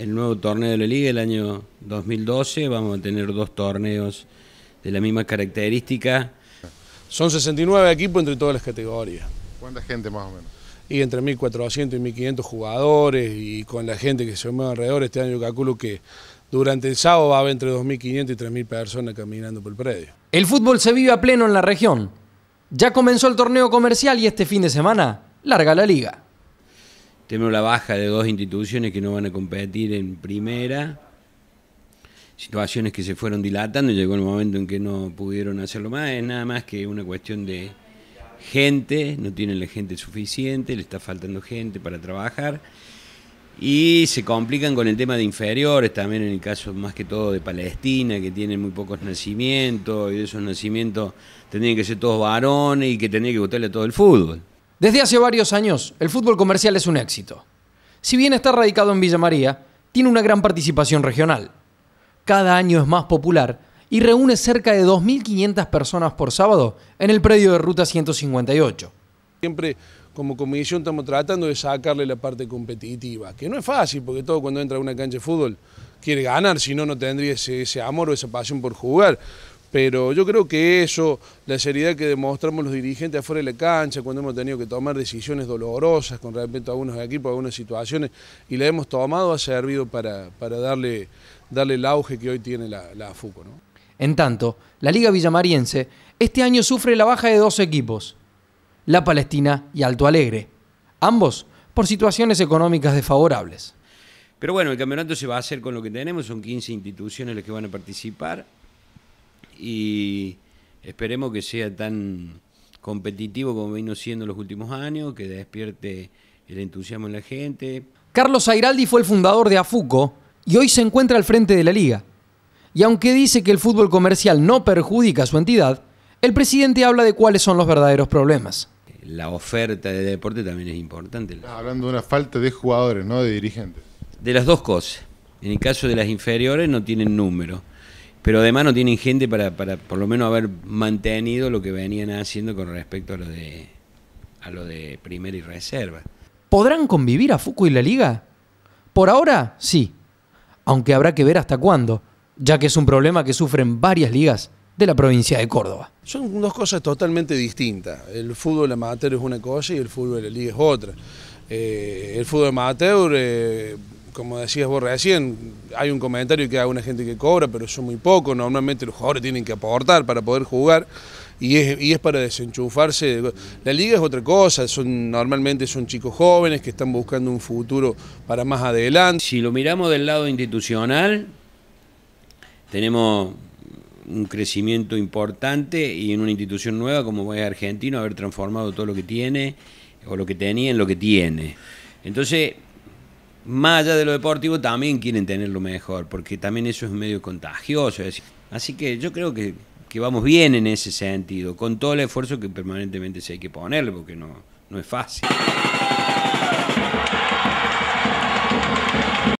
el nuevo torneo de la liga, el año 2012, vamos a tener dos torneos de la misma característica. Son 69 equipos entre todas las categorías. ¿Cuánta gente más o menos? Y entre 1.400 y 1.500 jugadores y con la gente que se mueve alrededor, este año calculo que durante el sábado va a haber entre 2.500 y 3.000 personas caminando por el predio. El fútbol se vive a pleno en la región. Ya comenzó el torneo comercial y este fin de semana larga la liga tenemos la baja de dos instituciones que no van a competir en primera, situaciones que se fueron dilatando, llegó el momento en que no pudieron hacerlo más, es nada más que una cuestión de gente, no tienen la gente suficiente, le está faltando gente para trabajar. Y se complican con el tema de inferiores, también en el caso más que todo de Palestina, que tienen muy pocos nacimientos, y de esos nacimientos tendrían que ser todos varones y que tendría que gustarle a todo el fútbol. Desde hace varios años, el fútbol comercial es un éxito. Si bien está radicado en Villa María, tiene una gran participación regional. Cada año es más popular y reúne cerca de 2.500 personas por sábado en el predio de Ruta 158. Siempre como comisión estamos tratando de sacarle la parte competitiva, que no es fácil porque todo cuando entra a una cancha de fútbol quiere ganar, si no, no tendría ese, ese amor o esa pasión por jugar. Pero yo creo que eso, la seriedad que demostramos los dirigentes afuera de la cancha, cuando hemos tenido que tomar decisiones dolorosas con respecto a algunos equipos, algunas situaciones, y la hemos tomado, ha servido para, darle, el auge que hoy tiene la, FUCO. En tanto, la Liga Villamariense este año sufre la baja de dos equipos, La Palestina y Alto Alegre, ambos por situaciones económicas desfavorables. Pero bueno, el campeonato se va a hacer con lo que tenemos, son 15 instituciones las que van a participar, y esperemos que sea tan competitivo como vino siendo en los últimos años, que despierte el entusiasmo en la gente. Carlos Airaldi fue el fundador de AFUCO y hoy se encuentra al frente de la liga. Y aunque dice que el fútbol comercial no perjudica a su entidad, el presidente habla de cuáles son los verdaderos problemas. La oferta de deporte también es importante. hablando de una falta de jugadores, no de dirigentes. De las dos cosas. En el caso de las inferiores no tienen número pero además no tienen gente para, por lo menos haber mantenido lo que venían haciendo con respecto a lo de a lo de primera y reserva. ¿Podrán convivir a Fuco y la liga? Por ahora, sí. Aunque habrá que ver hasta cuándo, ya que es un problema que sufren varias ligas de la provincia de Córdoba. Son dos cosas totalmente distintas. El fútbol amateur es una cosa y el fútbol de la liga es otra. Eh, el fútbol amateur eh, como decías vos recién, hay un comentario que hay una gente que cobra, pero son muy pocos, normalmente los jugadores tienen que aportar para poder jugar y es, para desenchufarse. La liga es otra cosa, son, normalmente son chicos jóvenes que están buscando un futuro para más adelante. Si lo miramos del lado institucional, tenemos un crecimiento importante y en una institución nueva como es Argentino haber transformado todo lo que tiene o lo que tenía en lo que tiene. Entonces, más allá de lo deportivo, también quieren tenerlo mejor, porque también eso es medio contagioso. Así que yo creo que, que vamos bien en ese sentido, con todo el esfuerzo que permanentemente se hay que ponerle, porque no, no es fácil.